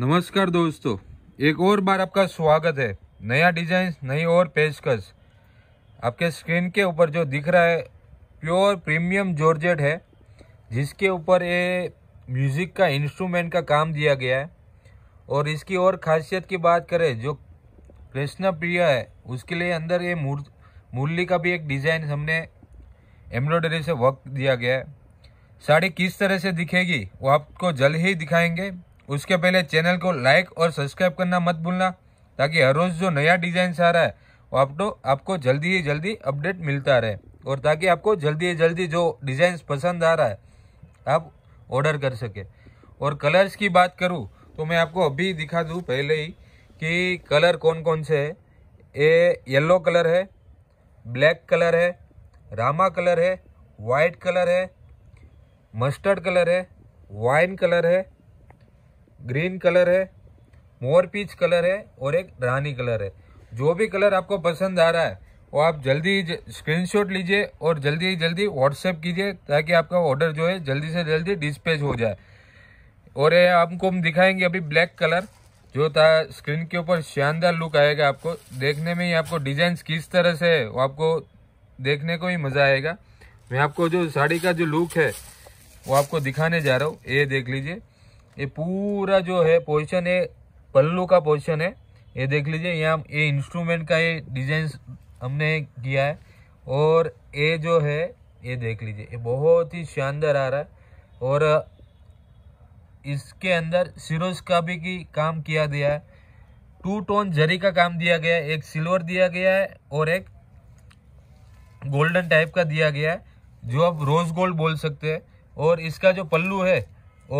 नमस्कार दोस्तों एक और बार आपका स्वागत है नया डिजाइन नई और पेशकश आपके स्क्रीन के ऊपर जो दिख रहा है प्योर प्रीमियम जॉर्जेट है जिसके ऊपर ये म्यूज़िक का इंस्ट्रूमेंट का काम दिया गया है और इसकी और खासियत की बात करें जो कृष्ण प्रिय है उसके लिए अंदर ये मूर्ली का भी एक डिज़ाइन हमने एम्ब्रॉयडरी से वर्क दिया गया है साड़ी किस तरह से दिखेगी वो आपको जल्द ही दिखाएंगे उसके पहले चैनल को लाइक और सब्सक्राइब करना मत भूलना ताकि हर रोज़ जो नया डिज़ाइन आ रहा है वो आपको आपको जल्दी ही जल्दी अपडेट मिलता रहे और ताकि आपको जल्दी ही जल्दी जो डिज़ाइन पसंद आ रहा है आप ऑर्डर कर सके और कलर्स की बात करूँ तो मैं आपको अभी दिखा दूँ पहले ही कि कलर कौन कौन से है ये येल्लो कलर है ब्लैक कलर है रामा कलर है वाइट कलर है मस्टर्ड कलर है वाइन कलर है ग्रीन कलर है मोर पीच कलर है और एक रानी कलर है जो भी कलर आपको पसंद आ रहा है वो आप जल्दी स्क्रीनशॉट लीजिए और जल्दी ही जल्दी व्हाट्सएप कीजिए ताकि आपका ऑर्डर जो है जल्दी से जल्दी डिस्पैच हो जाए और ये आपको हम दिखाएंगे अभी ब्लैक कलर जो था स्क्रीन के ऊपर शानदार लुक आएगा आपको देखने में ही आपको डिजाइन किस तरह से है वो आपको देखने को ही मज़ा आएगा मैं आपको जो साड़ी का जो लुक है वो आपको दिखाने जा रहा हूँ ये देख लीजिए ये पूरा जो है पोजिशन है पल्लू का पोजिशन है ये देख लीजिए यहाँ ये इंस्ट्रूमेंट का ये डिजाइन हमने किया है और ये जो है ये देख लीजिए ये बहुत ही शानदार आ रहा है और इसके अंदर सिरोज का भी की काम किया गया है टू टोन जरी का काम दिया गया है एक सिल्वर दिया गया है और एक गोल्डन टाइप का दिया गया है जो आप रोज़ गोल्ड बोल सकते हैं और इसका जो पल्लू है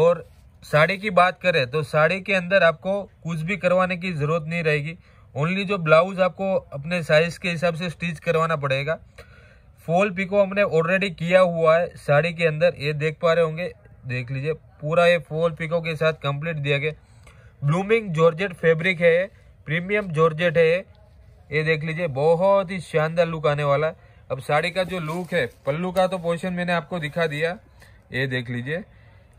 और साड़ी की बात करें तो साड़ी के अंदर आपको कुछ भी करवाने की ज़रूरत नहीं रहेगी ओनली जो ब्लाउज़ आपको अपने साइज़ के हिसाब से स्टिच करवाना पड़ेगा फॉल पिको हमने ऑलरेडी किया हुआ है साड़ी के अंदर ये देख पा रहे होंगे देख लीजिए पूरा ये फॉल पिको के साथ कंप्लीट दिया गया ब्लूमिंग जॉर्जेट फैब्रिक है प्रीमियम जॉर्जेट है ये देख लीजिए बहुत ही शानदार लुक आने वाला है अब साड़ी का जो लुक है पल्लू का तो पोर्शन मैंने आपको दिखा दिया ये देख लीजिए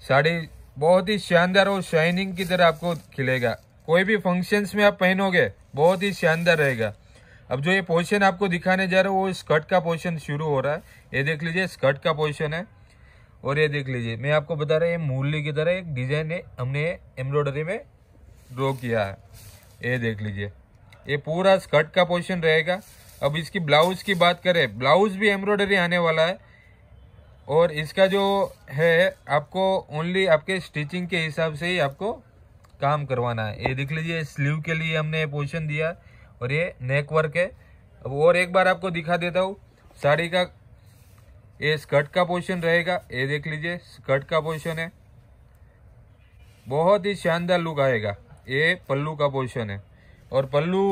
साड़ी बहुत ही शानदार और शाइनिंग की तरह आपको खिलेगा कोई भी फंक्शंस में आप पहनोगे बहुत ही शानदार रहेगा अब जो ये पोर्शन आपको दिखाने जा रहा है वो स्कर्ट का पोर्शन शुरू हो रहा है ये देख लीजिए स्कर्ट का पोर्शन है और ये देख लीजिए मैं आपको बता रहा हूँ ये मूली की तरह एक डिजाइन है हमने एम्ब्रॉयडरी में ड्रॉ किया है ये देख लीजिए ये पूरा स्कर्ट का पोर्शन रहेगा अब इसकी ब्लाउज की बात करें ब्लाउज भी एम्ब्रॉयडरी आने वाला है और इसका जो है आपको ओनली आपके स्टिचिंग के हिसाब से ही आपको काम करवाना है ये देख लीजिए स्लीव के लिए हमने पोर्शन दिया और ये नेक वर्क है अब और एक बार आपको दिखा देता हूँ साड़ी का ये स्कर्ट का पोर्शन रहेगा ये देख लीजिए स्कर्ट का पोर्शन है बहुत ही शानदार लुक आएगा ये पल्लू का पोर्शन है और पल्लू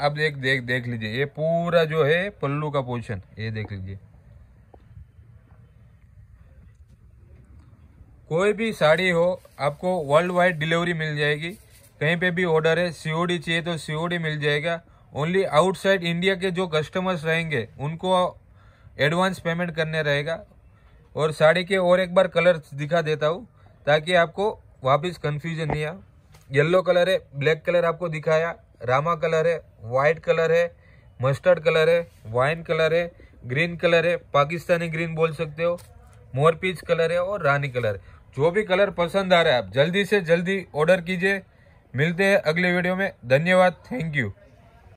आप देख देख देख लीजिए ये पूरा जो है पल्लू का पोर्शन ये देख लीजिए कोई भी साड़ी हो आपको वर्ल्ड वाइड डिलीवरी मिल जाएगी कहीं पे भी ऑर्डर है सीओडी चाहिए तो सीओडी मिल जाएगा ओनली आउटसाइड इंडिया के जो कस्टमर्स रहेंगे उनको एडवांस पेमेंट करने रहेगा और साड़ी के और एक बार कलर दिखा देता हूँ ताकि आपको वापस कन्फ्यूजन नहीं आ येल्लो कलर है ब्लैक कलर आपको दिखाया रामा कलर है वाइट कलर है मस्टर्ड कलर है वाइन कलर है ग्रीन कलर है पाकिस्तानी ग्रीन बोल सकते हो मोर पीच कलर है और रानी कलर जो भी कलर पसंद आ रहा है आप जल्दी से जल्दी ऑर्डर कीजिए मिलते हैं अगले वीडियो में धन्यवाद थैंक यू